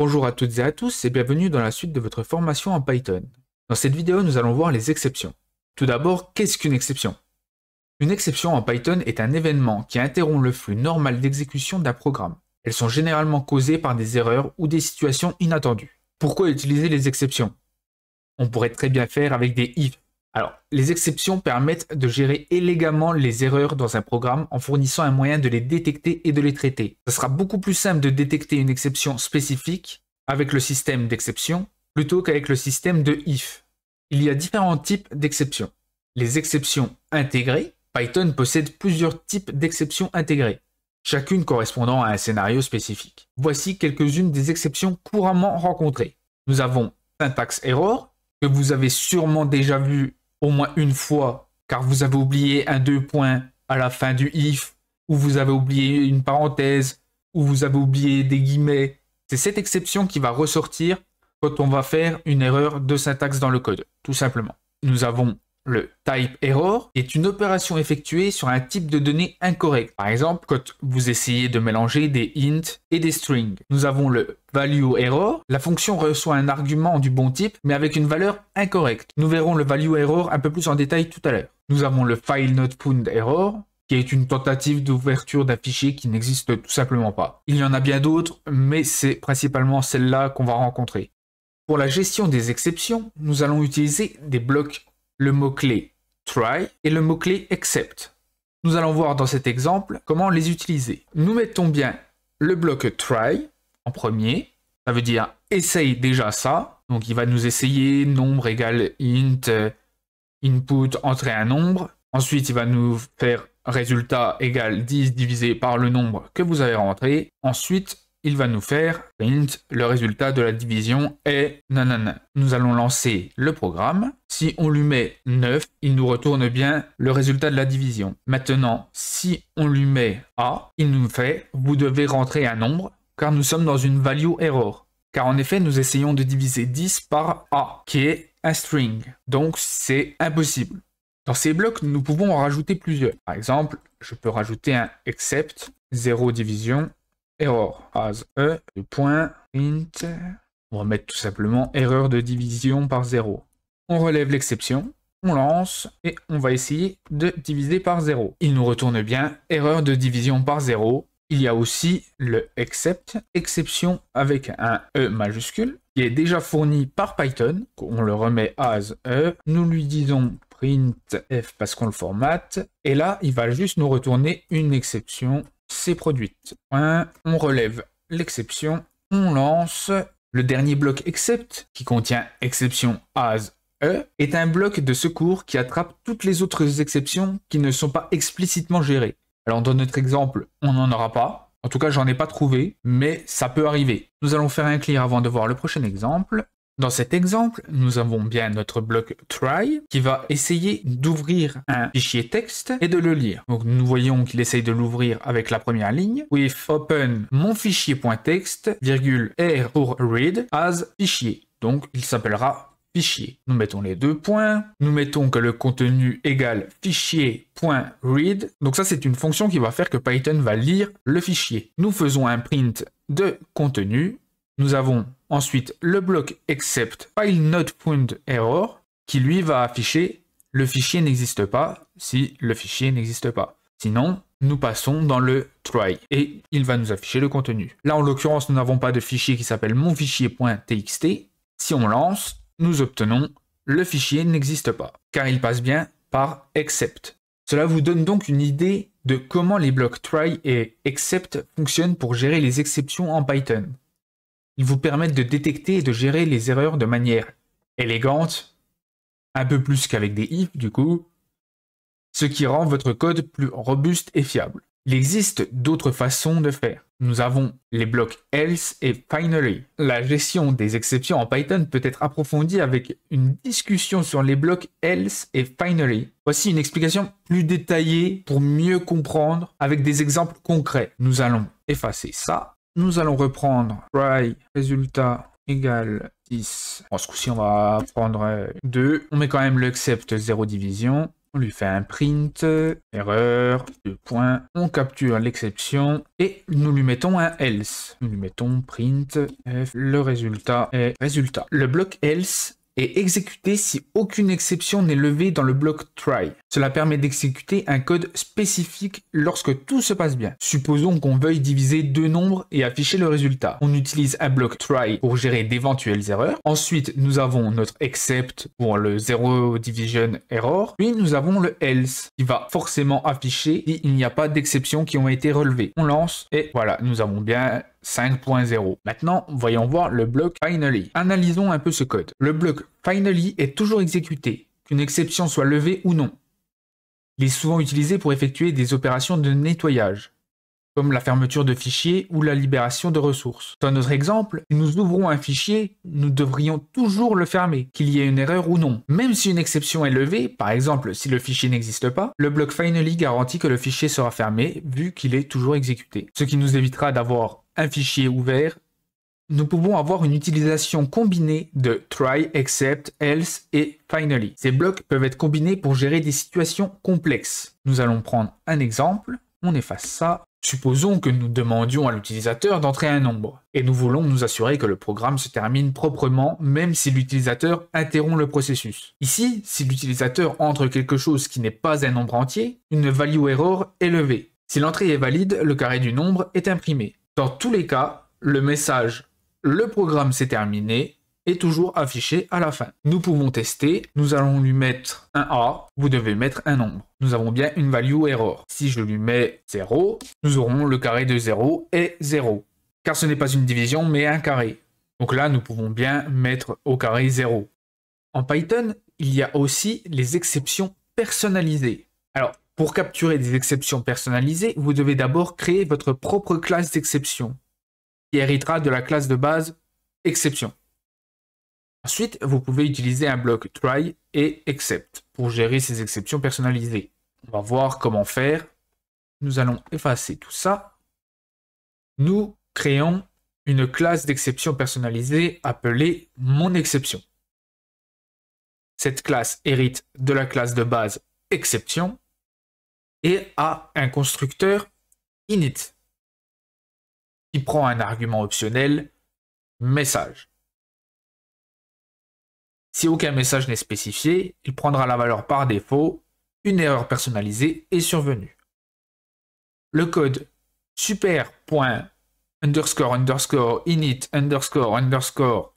Bonjour à toutes et à tous et bienvenue dans la suite de votre formation en Python. Dans cette vidéo, nous allons voir les exceptions. Tout d'abord, qu'est-ce qu'une exception Une exception en Python est un événement qui interrompt le flux normal d'exécution d'un programme. Elles sont généralement causées par des erreurs ou des situations inattendues. Pourquoi utiliser les exceptions On pourrait très bien faire avec des if alors, les exceptions permettent de gérer élégamment les erreurs dans un programme en fournissant un moyen de les détecter et de les traiter. Ce sera beaucoup plus simple de détecter une exception spécifique avec le système d'exception plutôt qu'avec le système de if. Il y a différents types d'exceptions. Les exceptions intégrées, Python possède plusieurs types d'exceptions intégrées, chacune correspondant à un scénario spécifique. Voici quelques-unes des exceptions couramment rencontrées. Nous avons syntax error, que vous avez sûrement déjà vu au moins une fois, car vous avez oublié un deux points à la fin du if, ou vous avez oublié une parenthèse, ou vous avez oublié des guillemets. C'est cette exception qui va ressortir quand on va faire une erreur de syntaxe dans le code, tout simplement. Nous avons le type error est une opération effectuée sur un type de données incorrect. Par exemple, quand vous essayez de mélanger des int et des strings. Nous avons le value error. La fonction reçoit un argument du bon type, mais avec une valeur incorrecte. Nous verrons le value error un peu plus en détail tout à l'heure. Nous avons le file not found error qui est une tentative d'ouverture d'un fichier qui n'existe tout simplement pas. Il y en a bien d'autres, mais c'est principalement celle-là qu'on va rencontrer. Pour la gestion des exceptions, nous allons utiliser des blocs le mot-clé try et le mot-clé accept. Nous allons voir dans cet exemple comment les utiliser. Nous mettons bien le bloc try en premier. Ça veut dire essaye déjà ça. Donc il va nous essayer nombre égale int, input, entrer un nombre. Ensuite, il va nous faire résultat égale 10 divisé par le nombre que vous avez rentré. Ensuite, il va nous faire print, le résultat de la division est nanana. Nous allons lancer le programme. Si on lui met 9, il nous retourne bien le résultat de la division. Maintenant, si on lui met A, il nous fait vous devez rentrer un nombre car nous sommes dans une value error. Car en effet, nous essayons de diviser 10 par A, qui est un string. Donc c'est impossible. Dans ces blocs, nous pouvons en rajouter plusieurs. Par exemple, je peux rajouter un except 0 division error as e, point, int. On va mettre tout simplement erreur de division par 0. On relève l'exception, on lance et on va essayer de diviser par 0. Il nous retourne bien erreur de division par 0. Il y a aussi le except, exception avec un E majuscule, qui est déjà fourni par Python. On le remet as E. Nous lui disons print F parce qu'on le formate. Et là, il va juste nous retourner une exception c'est produite. On relève l'exception, on lance. Le dernier bloc except, qui contient exception as E, est un bloc de secours qui attrape toutes les autres exceptions qui ne sont pas explicitement gérées. Alors dans notre exemple, on n'en aura pas. En tout cas, j'en ai pas trouvé, mais ça peut arriver. Nous allons faire un clear avant de voir le prochain exemple. Dans cet exemple, nous avons bien notre bloc try qui va essayer d'ouvrir un fichier texte et de le lire. Donc nous voyons qu'il essaye de l'ouvrir avec la première ligne with open mon virgule r pour read as fichier. Donc il s'appellera fichier. Nous mettons les deux points, nous mettons que le contenu égale fichier.read. Donc ça, c'est une fonction qui va faire que Python va lire le fichier. Nous faisons un print de contenu nous avons ensuite le bloc except file not qui lui va afficher le fichier n'existe pas si le fichier n'existe pas. Sinon, nous passons dans le try et il va nous afficher le contenu. Là, en l'occurrence, nous n'avons pas de fichier qui s'appelle monfichier.txt. Si on lance, nous obtenons le fichier n'existe pas car il passe bien par except. Cela vous donne donc une idée de comment les blocs try et except fonctionnent pour gérer les exceptions en Python ils vous permettent de détecter et de gérer les erreurs de manière élégante, un peu plus qu'avec des if du coup, ce qui rend votre code plus robuste et fiable. Il existe d'autres façons de faire. Nous avons les blocs else et finally. La gestion des exceptions en Python peut être approfondie avec une discussion sur les blocs else et finally. Voici une explication plus détaillée pour mieux comprendre avec des exemples concrets. Nous allons effacer ça allons reprendre try résultat égal 10. Bon, ce coup-ci, on va prendre 2. Euh, on met quand même l'except 0 division. On lui fait un print, erreur, deux points. On capture l'exception et nous lui mettons un else. Nous lui mettons print, F, le résultat est résultat. Le bloc else et exécuté si aucune exception n'est levée dans le bloc try. Cela permet d'exécuter un code spécifique lorsque tout se passe bien. Supposons qu'on veuille diviser deux nombres et afficher le résultat. On utilise un bloc try pour gérer d'éventuelles erreurs. Ensuite, nous avons notre except pour le 0 division error. Puis nous avons le else qui va forcément afficher s'il n'y a pas d'exception qui ont été relevées. On lance et voilà, nous avons bien 5.0. Maintenant, voyons voir le bloc finally. Analysons un peu ce code. Le bloc finally est toujours exécuté, qu'une exception soit levée ou non. Il est souvent utilisé pour effectuer des opérations de nettoyage comme la fermeture de fichiers ou la libération de ressources. Dans notre exemple, si nous ouvrons un fichier, nous devrions toujours le fermer, qu'il y ait une erreur ou non. Même si une exception est levée, par exemple si le fichier n'existe pas, le bloc finally garantit que le fichier sera fermé vu qu'il est toujours exécuté, ce qui nous évitera d'avoir un fichier ouvert nous pouvons avoir une utilisation combinée de try, except, else et finally. Ces blocs peuvent être combinés pour gérer des situations complexes. Nous allons prendre un exemple on efface ça. Supposons que nous demandions à l'utilisateur d'entrer un nombre, et nous voulons nous assurer que le programme se termine proprement même si l'utilisateur interrompt le processus. Ici, si l'utilisateur entre quelque chose qui n'est pas un nombre entier, une value error est levée. Si l'entrée est valide, le carré du nombre est imprimé. Dans tous les cas, le message le programme s'est terminé toujours affiché à la fin. Nous pouvons tester, nous allons lui mettre un A, vous devez mettre un nombre. Nous avons bien une value error. Si je lui mets 0, nous aurons le carré de 0 et 0. Car ce n'est pas une division, mais un carré. Donc là, nous pouvons bien mettre au carré 0. En Python, il y a aussi les exceptions personnalisées. Alors, pour capturer des exceptions personnalisées, vous devez d'abord créer votre propre classe d'exception, qui héritera de la classe de base exception. Ensuite, vous pouvez utiliser un bloc try et except pour gérer ces exceptions personnalisées. On va voir comment faire. Nous allons effacer tout ça. Nous créons une classe d'exception personnalisée appelée monException ». Cette classe hérite de la classe de base exception et a un constructeur init qui prend un argument optionnel message. Si aucun message n'est spécifié, il prendra la valeur par défaut, une erreur personnalisée est survenue. Le code super underscore underscore init underscore underscore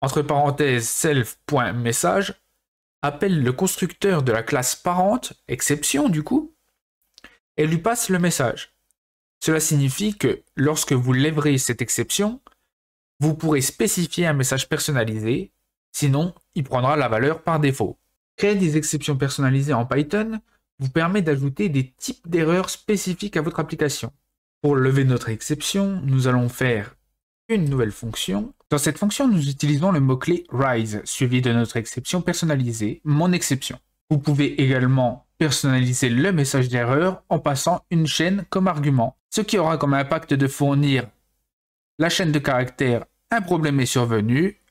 entre parenthèses self.message appelle le constructeur de la classe parente, exception du coup, et lui passe le message. Cela signifie que lorsque vous lèverez cette exception, vous pourrez spécifier un message personnalisé Sinon, il prendra la valeur par défaut. Créer des exceptions personnalisées en Python vous permet d'ajouter des types d'erreurs spécifiques à votre application. Pour lever notre exception, nous allons faire une nouvelle fonction. Dans cette fonction, nous utilisons le mot-clé rise, suivi de notre exception personnalisée, mon exception. Vous pouvez également personnaliser le message d'erreur en passant une chaîne comme argument, ce qui aura comme impact de fournir la chaîne de caractères un problème est survenu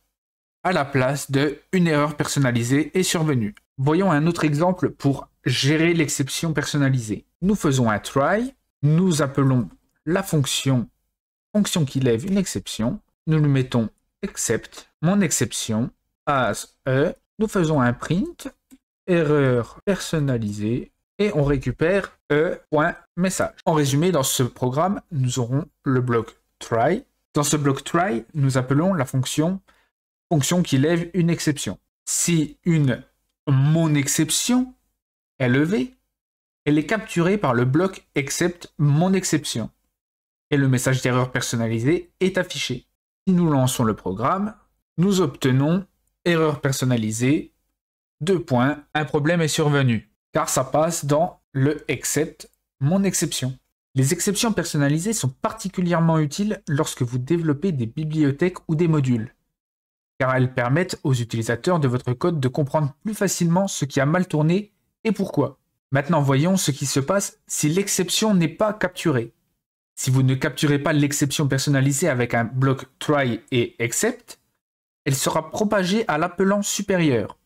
à la place de une erreur personnalisée est survenue. Voyons un autre exemple pour gérer l'exception personnalisée. Nous faisons un try, nous appelons la fonction fonction qui lève une exception, nous lui mettons except mon exception as e, nous faisons un print erreur personnalisée et on récupère e.message. En résumé, dans ce programme, nous aurons le bloc try. Dans ce bloc try, nous appelons la fonction fonction qui lève une exception. Si une mon exception est levée, elle est capturée par le bloc except mon exception et le message d'erreur personnalisé est affiché. Si nous lançons le programme, nous obtenons erreur personnalisée, deux points, un problème est survenu, car ça passe dans le except, mon exception. Les exceptions personnalisées sont particulièrement utiles lorsque vous développez des bibliothèques ou des modules car elles permettent aux utilisateurs de votre code de comprendre plus facilement ce qui a mal tourné et pourquoi. Maintenant, voyons ce qui se passe si l'exception n'est pas capturée. Si vous ne capturez pas l'exception personnalisée avec un bloc try et except, elle sera propagée à l'appelant supérieur.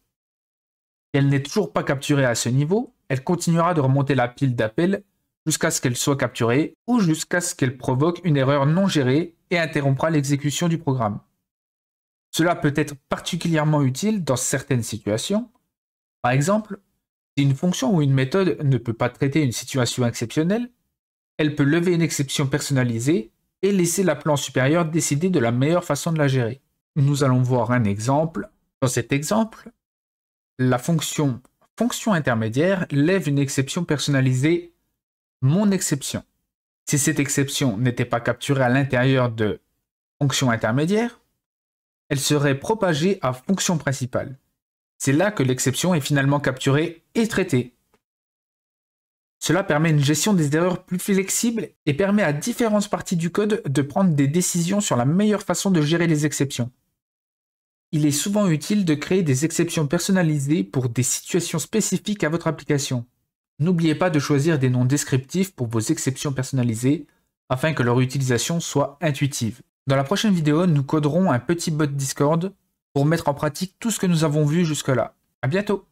Si elle n'est toujours pas capturée à ce niveau, elle continuera de remonter la pile d'appels jusqu'à ce qu'elle soit capturée ou jusqu'à ce qu'elle provoque une erreur non gérée et interrompra l'exécution du programme. Cela peut être particulièrement utile dans certaines situations. Par exemple, si une fonction ou une méthode ne peut pas traiter une situation exceptionnelle, elle peut lever une exception personnalisée et laisser la plan supérieure décider de la meilleure façon de la gérer. Nous allons voir un exemple. Dans cet exemple, la fonction fonction intermédiaire lève une exception personnalisée mon exception. Si cette exception n'était pas capturée à l'intérieur de fonction intermédiaire, elle serait propagée à fonction principale. C'est là que l'exception est finalement capturée et traitée. Cela permet une gestion des erreurs plus flexible et permet à différentes parties du code de prendre des décisions sur la meilleure façon de gérer les exceptions. Il est souvent utile de créer des exceptions personnalisées pour des situations spécifiques à votre application. N'oubliez pas de choisir des noms descriptifs pour vos exceptions personnalisées afin que leur utilisation soit intuitive. Dans la prochaine vidéo, nous coderons un petit bot Discord pour mettre en pratique tout ce que nous avons vu jusque-là. À bientôt